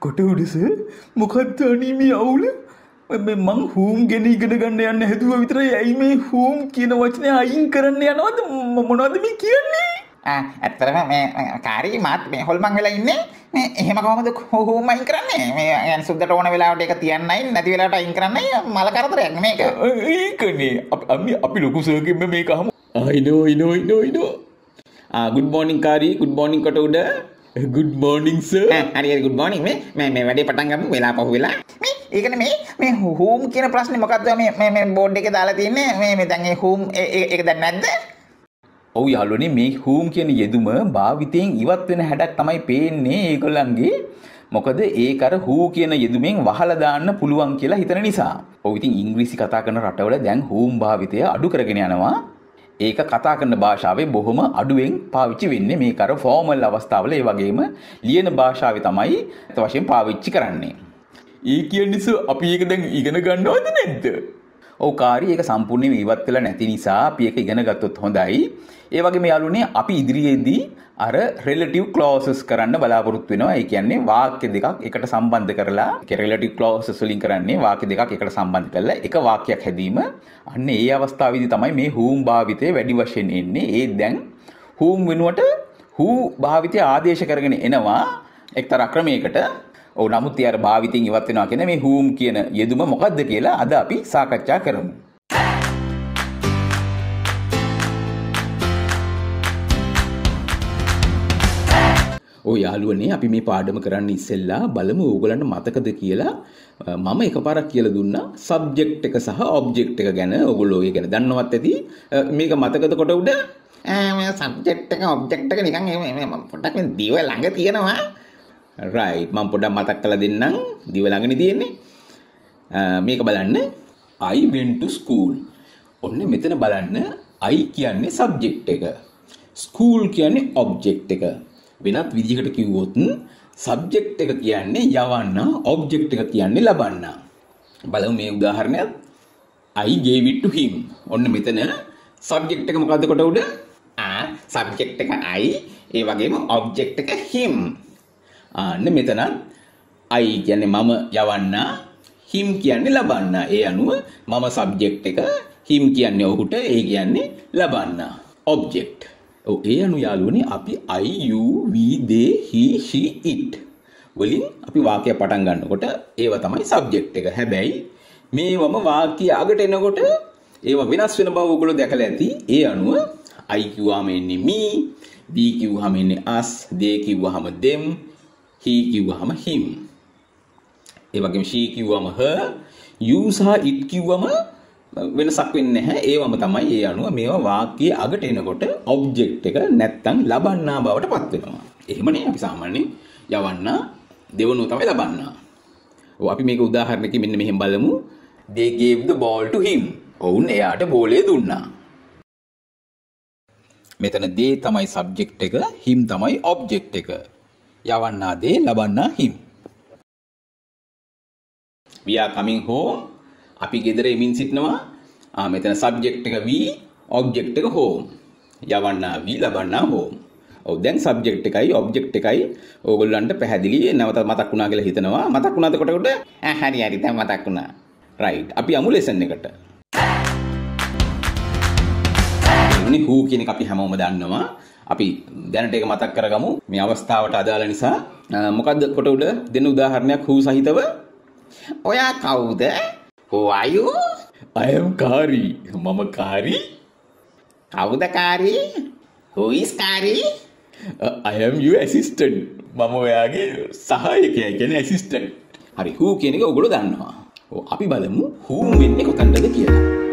කොට උඩස මොකත්වනීම අවුල මං හූම් ගැන ඉගෙන ගන්න යන්න හැතුව විතර ඇයි මේ හූම් කියන වචනය අයින් කරන්න යනවද මොනවද මේ කියන්නේ ඇත්තරම මේ කාරී මාත් මේ හොල් මං වෙලා ඉන්නේ මේ එහෙම කොහොමද කොහොම අයින් කරන්නේ මේ යන් සුද්දට ඕන වෙලාවට ඒක තියන්නයි නැති වෙලාවට අයින් කරන්නයි මල කරදරයක් මේක ඒකනේ අපි අපි ලොකු සර්කින් මේක අහමු ආ ඉනෝ ඉනෝ ඉනෝ ඉනෝ ආ ගුඩ් මෝනින් කාරී ගුඩ් මෝනින් කොට උඩ ගුඩ් මෝනිින්ස අරි ගුඩ් මෝනිින් මේ මේ වැඩේ පටන්ගම වෙලා පහු වෙලා ඒකන මේ මේ හූම් කියන ප්‍රශ්න මොකක්ද මේ බෝඩ් එක දාලා තින්නේ මේ මේ දැන්ගේ හූම් එක දැන් නැද්ද ඔවු යාලුවනේ මේ හූම් කියන යෙදුම භාවිතයෙන් ඉවත් වෙන හැඩක් තමයි පේන්නේ ඒකොල්ලන්ගේ මොකද ඒක අර හූ කියන යෙදුමෙන් වහලා දාන්න පුළුවන් කියලා හිතන නිසා. ඔව් ඉතින් ඉංග්‍රීසි කතා කරන රටවල දැන් හූම් භාවිතය අඩු කරගෙන යනවා. ඒක කතා කරන භාෂාවේ බොහොම අඩුවෙන් පාවිච්චි වෙන්නේ මේ කර ෆෝමල් අවස්ථාවල ඒ වගේම ලියන භාෂාව තමයි ඇත වශයෙන් පාවිච්චි කරන්නේ. ඒ කිය නිසා අපි ඒක දැන් ඉගෙන ගන්නවද නැද්ද? ඕකාරී ඒක සම්පූර්ණයෙන් ඉවත් කළ නැති නිසා අපි ඒක ඉගෙන ගත්තොත් හොඳයි. ඒ වගේම යාළුවනේ අපි ඉදිරියේදී අර relative clauses කරන්න බලාපොරොත්තු වෙනවා. ඒ කියන්නේ වාක්‍ය දෙකක් එකට සම්බන්ධ කරලා ඒක relative clauses වලින් කරන්නේ වාක්‍ය දෙකක් එකට සම්බන්ධ කරලා එක වාක්‍යයක් හැදීම. අන්න ඒ අවස්ථාවේදී තමයි මේ whom භාවිතය වැඩි වශයෙන් එන්නේ. ඒ දැන් whom වෙනුවට who භාවිතය ආදේශ කරගෙන එනවා එක්තරා ක්‍රමයකට ඔව් නමුත් ඒ අර භාවිතින් ඉවත් වෙනවා කියන මේ හූම් කියන යෙදුම මොකද්ද කියලා අද අපි සාකච්ඡා කරමු. ඕ යාළුවනේ අපි මේ පාඩම කරන්න ඉස්සෙල්ලා බලමු ඕගලන්ට මතකද කියලා මම එකපාරක් කියලා දුන්නා සබ්ජෙක්ට් එක සහ ඔබ්ජෙක්ට් එක ගැන ඔගොල්ලෝ ඒ ගැන දන්නවත් ඇති මේක මතකද කොට උඩ සබ්ජෙක්ට් එක ඔබ්ජෙක්ට් එක නිකන් එහෙම පොඩ්ඩක් මේ දිව ළඟ තියෙනවා රයිට් මම පොඩ්ඩක් මතක් කරලා දෙන්නම් දිව ළඟනේ තියෙන්නේ මේක බලන්න I went to school ඔන්න මෙතන බලන්න I කියන්නේ subject එක school කියන්නේ object එක වෙනත් විදිහකට කිව්වොත් subject එක කියන්නේ යවන්න object එක කියන්නේ ලබන්න බලමු මේ උදාහරණයත් I gave it to him ඔන්න මෙතන subject එක මොකද්ද කොට උඩ ආ subject එක I ඒ වගේම object එක him ආන්න මෙතන I කියන්නේ මම යවන්න him කියන්නේ ලබන්න. ඒ අනුව මම subject එක him කියන්නේ ඔහුට ඒ කියන්නේ ලබන්න. object. ඔව් ඒ අනුව යාළුවනේ අපි I you we they he she it වලින් අපි වාක්‍ය පටන් ගන්නකොට ඒව තමයි සබ්ජෙක්ට් එක. හැබැයි මේවම වාක්‍ය අගට එනකොට ඒව වෙනස් වෙන බව ඔයගොල්ලෝ දැකලා ඇති. ඒ අනුව I කිව්වම එන්නේ me, we කිව්වම එන්නේ us, they කිව්වම them, he කිව්වහම him. ඒ වගේම she කිව්වම her, you සහ it කිව්වම වෙනසක් වෙන්නේ නැහැ. ඒවම තමයි ඒ අනුව මේවා වාක්‍යයේ අගට එනකොට object එක නැත්තම් ලබන්නා බවට පත් වෙනවා. එහෙමනේ අපි සාමාන්‍යයෙන් යවන්න දෙවනුව තමයි ලබන්න. ඔව් අපි මේක උදාහරණකින් මෙන්න මෙහෙම බලමු. They gave the ball to him. ඔවුන් එයාට බෝලය දුන්නා. මෙතන දේ තමයි සබ්ජෙක්ට් එක, him තමයි object එක. යවන්නා දේ ලබන්නා හිමි. we are coming home අපි ගෙදර එමින් සිටනවා ආ මෙතන subject එක we object එක home යවන්නා we ලබන්නා home ඔව් දැන් subject එකයි object එකයි ඕගොල්ලන්ට පැහැදිලි නැවත මතක් වුණා කියලා හිතනවා මතක් වුණාද කොට කොට ඈ හරි හරි දැන් මතක් වුණා right අපි අමු lesson එකට ඉන්නේ who කියන එක අපි හැමෝම දන්නවා අපි දැනට එක මතක් කරගමු මේ අවස්ථාවට අදාළ නිසා. මොකද්ද කොට උඩ දෙන උදාහරණයක් හූ සහිතව ඔයා කවුද? Who are you? I am Kari. මම Kari. කවුද Kari? Who is Kari? Uh, I am your assistant. මම ඔයාගේ සහායකයා කියන්නේ assistant. හරි who කියන එක ඔයගොල්ලෝ දන්නවා. අපි බලමු who වෙන්නේ කොතනද කියලා.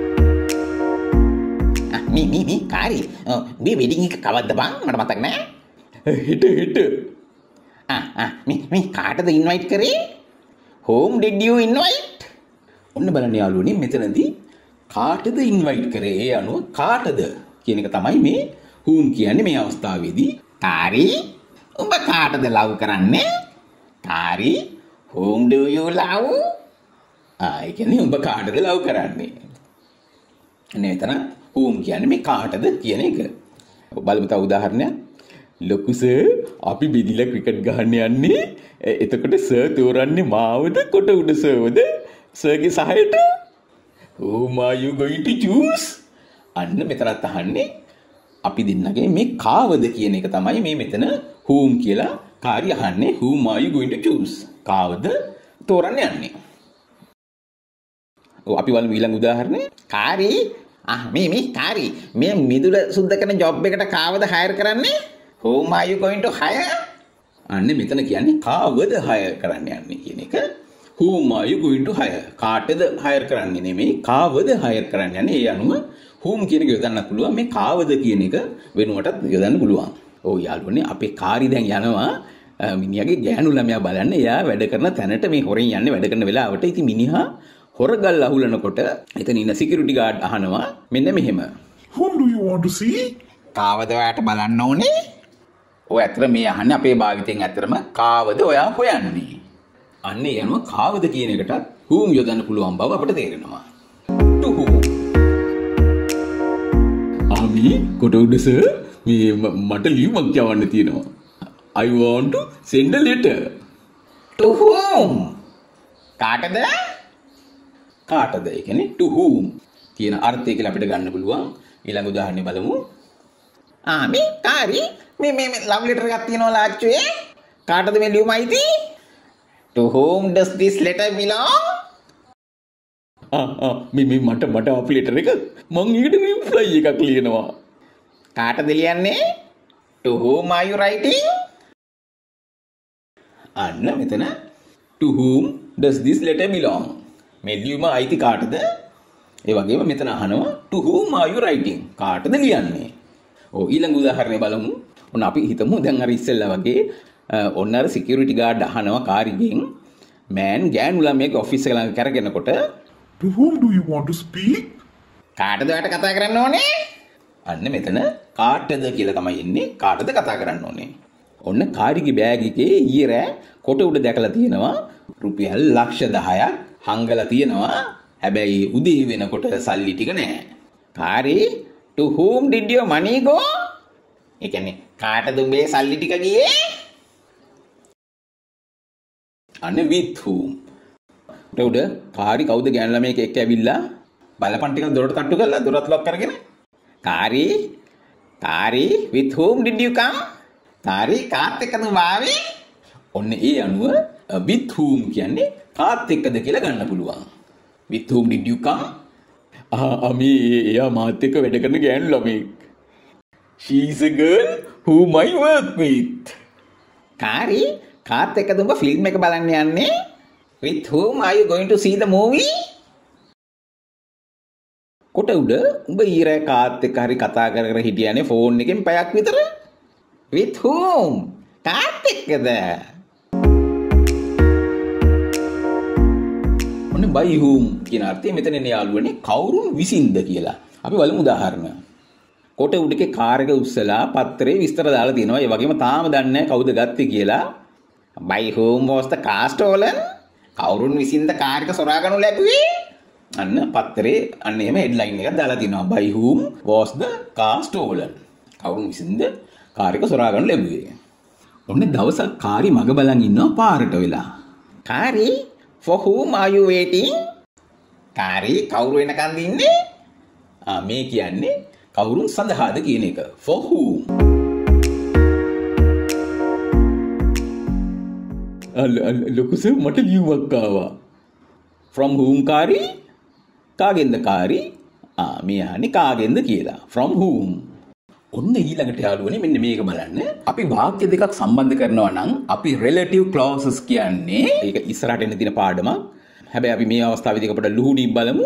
මේ කාරි මේ වෙඩිං එක කවද්ද බං මට මතක් නෑ හිට හිට මේ කාටද ඉන්වයිට් කරේ හෝම් ඩෙඩියෝ ඉන්වයිට් ඔන්න බලන්න යාළුවනේ මෙතනදී කාටද ඉන්වයිට් කරේ ඒ අනුව කාටද කියන එක තමයි මේ හූම් කියන්නේ මේ අවස්ථාවේදී තාරි ඔබ කාටද ලව් කරන්නේ තාරි whom do you love? ආ, ඒ කියන්නේ ඔබ කාටද ලව් කරන්නේ? නේතන ඌම් කියන්නේ මේ කාටද කියන එක. බලමු තව උදාහරණයක්. ලොකු සර් අපි බිදිලා ක්‍රිකට් ගහන්න යන්නේ. එතකොට සර් තෝරන්නේ මාවද කොට උඩ සර්වද? සර්ගේ සහයට Oh my you going to choose? අන්න මෙතනත් අහන්නේ අපි දෙන්නගේ මේ කාවද කියන එක තමයි මේ මෙතන whom කියලා කාර්ය අහන්නේ whom are you going to choose? කාවද තෝරන්න යන්නේ. ඔව් oh, අපි බලමු ඊළඟ උදාහරණය. කාරේ මේ මේ කාරි මේ මිදුල සුද්ද කරන ජොබ් එකට කාවද හයර් කරන්නේ? whom are you going to hire? අන්න මෙතන කියන්නේ කාවද හයර් කරන්න යන්නේ කියන එක. whom are you going to hire? කාටද හයර් කරන්නේ නෙමෙයි කාවද හයර් කරන්න යන්නේ. ඒ අනුව whom කියන එක යොදන්න පුළුවන් මේ කාවද කියන එක වෙනුවටත් යොදන්න පුළුවන්. ඔව් යාළුවනේ අපේ කාරි දැන් යනවා මිනිහාගේ ගෑනු ළමයා බලන්න එයා වැඩ කරන තැනට මේ හොරෙන් යන්නේ වැඩ කරන වෙලාවට ඉතින් මිනිහා හොරගල් අහුලනකොට එතන ඉන්න සිකියුරිටි ගාඩ් අහනවා මෙන්න මෙහෙම whom do you want to see කාවද ඔයාට බලන්න ඕනේ ඔය ඇතර මේ අහන්නේ අපේ භාවිතයෙන් ඇතරම කාවද ඔයා හොයන්නේ අන්නේ යනුව කාවද කියන එකටත් හූම් යොදන්න පුළුවන් බව අපට තේරෙනවා ආමී කොට උඩස මේ මට ලියුමක් යවන්න තියෙනවා I want to send a letter to whom කාටද කාටද? ඒ කියන්නේ to whom කියන අර්ථය කියලා අපිට ගන්න පුළුවන්. ඊළඟ උදාහරණය බලමු. ආ මේ කාරි මේ මේ ලව් ලෙටර් එකක් තියෙනවා ලාච්චුවේ. කාටද මේ ලියුම අයිති? To whom does this letter belong? ආ ආ මේ මේ මට මට අප් ලෙටර් එක මං ඊට රිප්ලයි එකක් ලියනවා. කාටද ලියන්නේ? To whom are you writing? අන්න මෙතන to whom does this letter belong? මේ ලියුම අයිති කාටද? ඒ වගේම මෙතන අහනවා to whom are you writing? කාටද ලියන්නේ? ඔව් ඊළඟ උදාහරණය බලමු. ඔන්න අපි හිතමු දැන් අර ඉස්සෙල්ලා වගේ ඔන්න අර security guard අහනවා කාරිගෙන් මෑන් ගෑනු ළමයෙක් ඔෆිස් එක ළඟ කරගෙනකොට to whom do you want to speak? කාටද ඔයාට කතා කරන්න ඕනේ? අන්න මෙතන කාටද කියලා තමයි එන්නේ කාටද කතා කරන්න ඕනේ. ඔන්න කාරිගේ බෑග් එකේ ඊයේ රෑ කොට උඩ දැකලා තියෙනවා රුපියල් ලක්ෂ 10ක් හංගලා තියෙනවා. හැබැයි උදේ වෙනකොට සල්ලි ටික නැහැ. කාරි to whom did your money go? ඒ කියන්නේ කාටද උඹේ සල්ලි ටික ගියේ? අනේ with whom? උඩ කාරි කවුද ගෑන ළමයෙක් එක්ක ඇවිල්ලා බලපන් ටික දොරට තට්ටු කරලා දොරත් ලොක් කරගෙන කාරි කාරි with whom did you come? කාරි කාත් එක්කද ආවේ? ඔන්න ඒ අනුව විත්හූම් කියන්නේ කාත් එක්කද කියලා ගන්න පුළුවන්. විත්හූම් ඩිඩියුකම් අමි එයා මාත් එක්ක වැඩ කරන ගෑනු ළමෙක්. She's a girl whom I work with. කාරි කාත් එක්කද උඹ ෆිල්ම් එක බලන්න යන්නේ? With whom are you going to see the movie? කොට උඩ උඹ ඊරෑ කාත් එක්ක හරි කතා කර කර හිටියනේ ෆෝන් එකෙන් පැයක් විතර? With whom? කාත් එක්කද? ඔන්න බයිහූම් කියන අර්ථය මෙතන එන යාළුවනේ කවුරුන් විසින්ද කියලා. අපි බලමු උදාහරණ. කොට උඩකේ කාර් එක උස්සලා පත්‍රේ විස්තර දාලා තියෙනවා. ඒ වගේම තාම දන්නේ නැහැ කවුද ගත්තේ කියලා. බයිහූම් was the car stolen? කවුරුන් විසින්ද කාර් එක සොරාගනු ලැබුවේ? අන්න පත්‍රේ අන්න එහෙම හෙඩ්ලයින් එකක් දාලා තියෙනවා. බයිහූම් was the car stolen? කවුරුන් විසින්ද කාර් එක සොරාගනු ලැබුවේ? ඔන්න දවසක් කාරි මග බලන් ඉන්නවා පාරට වෙලා. කාරි For whom are you waiting? කාරි කවුරු වෙනකන්ද ඉන්නේ? ආ මේ කියන්නේ කවුරුන් සඳහාද කියන එක. For whom? ලොකු සර් මට ලියුමක් ආවා. From whom කාරි? කාගෙන්ද කාරි? ආ මේ අහන්නේ කාගෙන්ද කියලා. From whom? ඔන්න ඊළඟට යාලුවනේ මෙන්න මේක බලන්න. අපි වාක්‍ය දෙකක් සම්බන්ධ කරනවා නම් අපි relative clauses කියන්නේ ඒක ඉස්සරහට එන දින පාඩමක්. හැබැයි අපි මේ අවස්ථාවේදී පොඩ ලුහුණින් බලමු.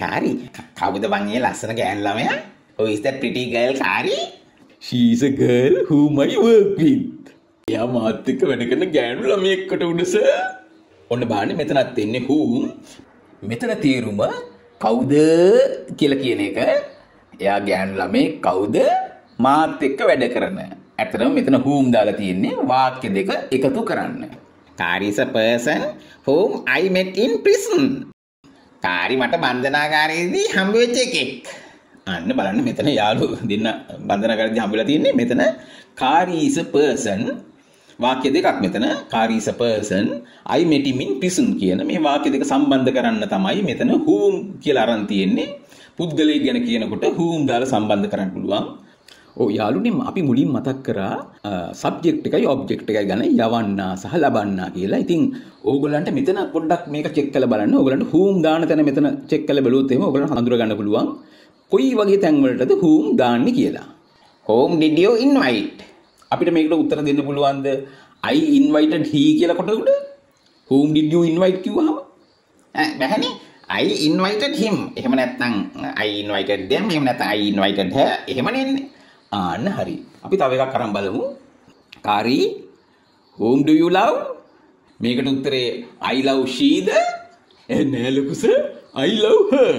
කාරි කවුද මං ඒ ලස්සන ගෑන් ළමයා? Who is that pretty girl, Kari? She is a girl whom I work with. එයා මාත් එක්ක වැඩ කරන ගෑනු ළමයෙක්කට උඩ සර්. ඔන්න බලන්න මෙතනත් එන්නේ whom. මෙතන තේරුම කවුද කියලා කියන එක එයා ගෑනු ළමේ කවුද? මාත් එක්ක වැඩ කරන. ඇත්තටම මෙතන whom දාලා තියෙන්නේ වාක්‍ය දෙක එකතු කරන්න. Tar is a person whom I met in prison. තාරි මට බන්ධනාගාරයේදී හම්බ වෙච්ච එකෙක්. අන්න බලන්න මෙතන යාළුවෝ දෙන්න බන්ධනාගාරයේදී හම්බෙලා තියෙන්නේ මෙතන car is a person වාක්‍ය දෙකක් මෙතන car is a person I met him in prison කියන මේ වාක්‍ය දෙක සම්බන්ධ කරන්න තමයි මෙතන whom කියලා අරන් තියෙන්නේ. පුද්ගලය ගැන කියනකොට හූම් දාල සම්බන්ධ කරන්න පුළුවන් ඕ යාලුනම් අපි මුලින් මතක් කරා සබ්ජෙක්් එකයි ඔබ්ජෙක්් එකයි ගැන යවන්න සහ ලබන්න කියලා ඉතින් ඕගලන්ට මෙතන පොඩ්ඩක් මේක චෙක් කල බලන්න ඔගලට හූම් දාන තැන මෙතන චෙක් කල බලුත්තේම ඔගල හඳුරගන්න පුළුවන් කොයි වගේ තැන්වලටද හූම් දාන්න කියලා හෝම් ඩිඩියෝ ඉන්වයිට් අපිට මේකට උත්තර දෙන්න පුළුවන්ද අයි ඉන්වයිටඩ් හී කියලකොටට හෝම් ඩිඩියෝ ඉන්වයිට් කිව්වම බැහැනේ I invited him. එහෙම නැත්නම් uh, I invited them. එහෙම නැත්නම් I invited her. එහෙම නෙන්නේ. ආන්න හරි. අපි තව එකක් අරන් බලමු. කාරි whom do you love? මේකට උත්තරේ I love sheද? එන්නේ ලොකු සර් I love her.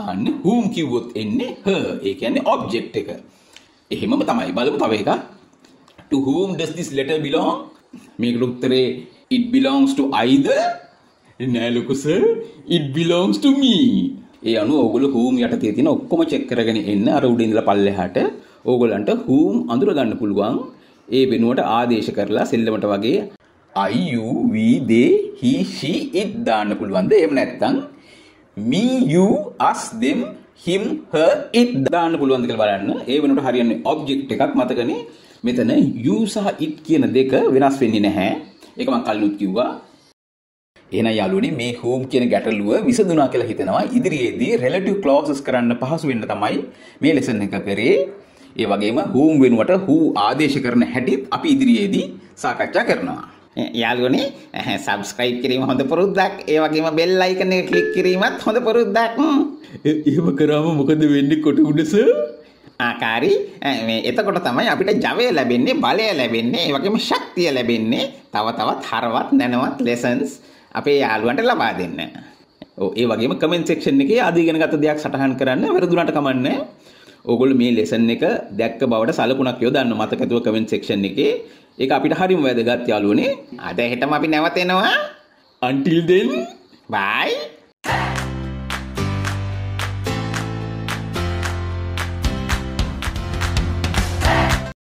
ආන්න whom කිව්වොත් එන්නේ her. ඒ කියන්නේ object එක. එහෙමම තමයි. බලමු තව එකක්. To whom does this letter belong? මේකට උත්තරේ it belongs to either නෑ ලොකු sir it belongs to me ඒ අනුව ඕගොල්ලෝ whom යටතේ තියෙන ඔක්කොම චෙක් කරගෙන එන්න අර උඩින් ඉඳලා පල්ලෙහාට ඕගොල්ලන්ට whom අඳුර ගන්න පුළුවන් ඒ වෙනුවට ආදේශ කරලා සෙල්ලමට වගේ I you we they he she it දාන්න පුළුවන්ද එහෙම නැත්නම් me you us them him her it දාන්න පුළුවන්ද කියලා බලන්න ඒ වෙනුවට හරියන්නේ object එකක් මතකනේ මෙතන you සහ it කියන දෙක වෙනස් වෙන්නේ නැහැ ඒක මම කලිනුත් කිව්වා එහෙනම් යාළුවනේ මේ හෝම් කියන ගැටලුව විසඳුණා කියලා හිතනවා. ඉදිරියේදී relative clauses කරන්න පහසු වෙන්න තමයි මේ lesson එක කරේ. ඒ වගේම whom වෙනුවට who ආදේශ කරන හැටිත් අපි ඉදිරියේදී සාකච්ඡා කරනවා. යාළුවනේ subscribe කිරීම හොඳ පුරුද්දක්. ඒ වගේම bell icon එක click කිරීමත් හොඳ පුරුද්දක්. එහෙම කරාම මොකද වෙන්නේ කොට උඩස? ආකාරي මේ එතකොට තමයි අපිට ජවය ලැබෙන්නේ බලය ලැබෙන්නේ ඒ වගේම ශක්තිය ලැබෙන්නේ තව තවත් හරවත් නැනවත් lessons අපේ යාළුවන්ට ලබා දෙන්න. ඒ වගේම කමෙන්ට් සෙක්ෂන් එකේ අදීගෙන ගත දෙයක් සටහන් කරන්න වැරදුනට කමන්නේ. ඕගොල්ලෝ මේ ලෙසන් එක දැක්ක බවට සලකුණක් යොදන්න මතක ඇතුව කමෙන්ට් සෙක්ෂන් එකේ. ඒක අපිට හරිම වැදගත් යාළුවනේ. අද හෙටම අපි නැවතෙනවා. until then bye